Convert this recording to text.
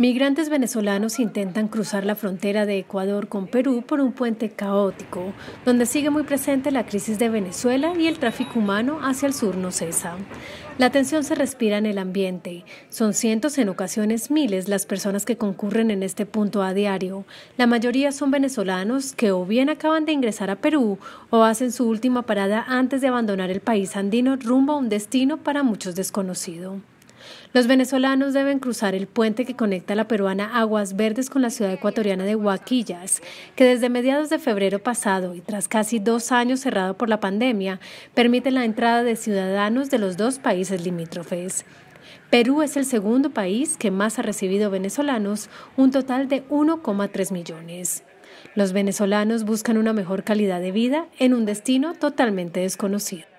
Migrantes venezolanos intentan cruzar la frontera de Ecuador con Perú por un puente caótico, donde sigue muy presente la crisis de Venezuela y el tráfico humano hacia el sur no cesa. La tensión se respira en el ambiente. Son cientos, en ocasiones miles, las personas que concurren en este punto a diario. La mayoría son venezolanos que o bien acaban de ingresar a Perú o hacen su última parada antes de abandonar el país andino rumbo a un destino para muchos desconocido. Los venezolanos deben cruzar el puente que conecta la peruana Aguas Verdes con la ciudad ecuatoriana de Huaquillas, que desde mediados de febrero pasado y tras casi dos años cerrado por la pandemia, permite la entrada de ciudadanos de los dos países limítrofes. Perú es el segundo país que más ha recibido venezolanos, un total de 1,3 millones. Los venezolanos buscan una mejor calidad de vida en un destino totalmente desconocido.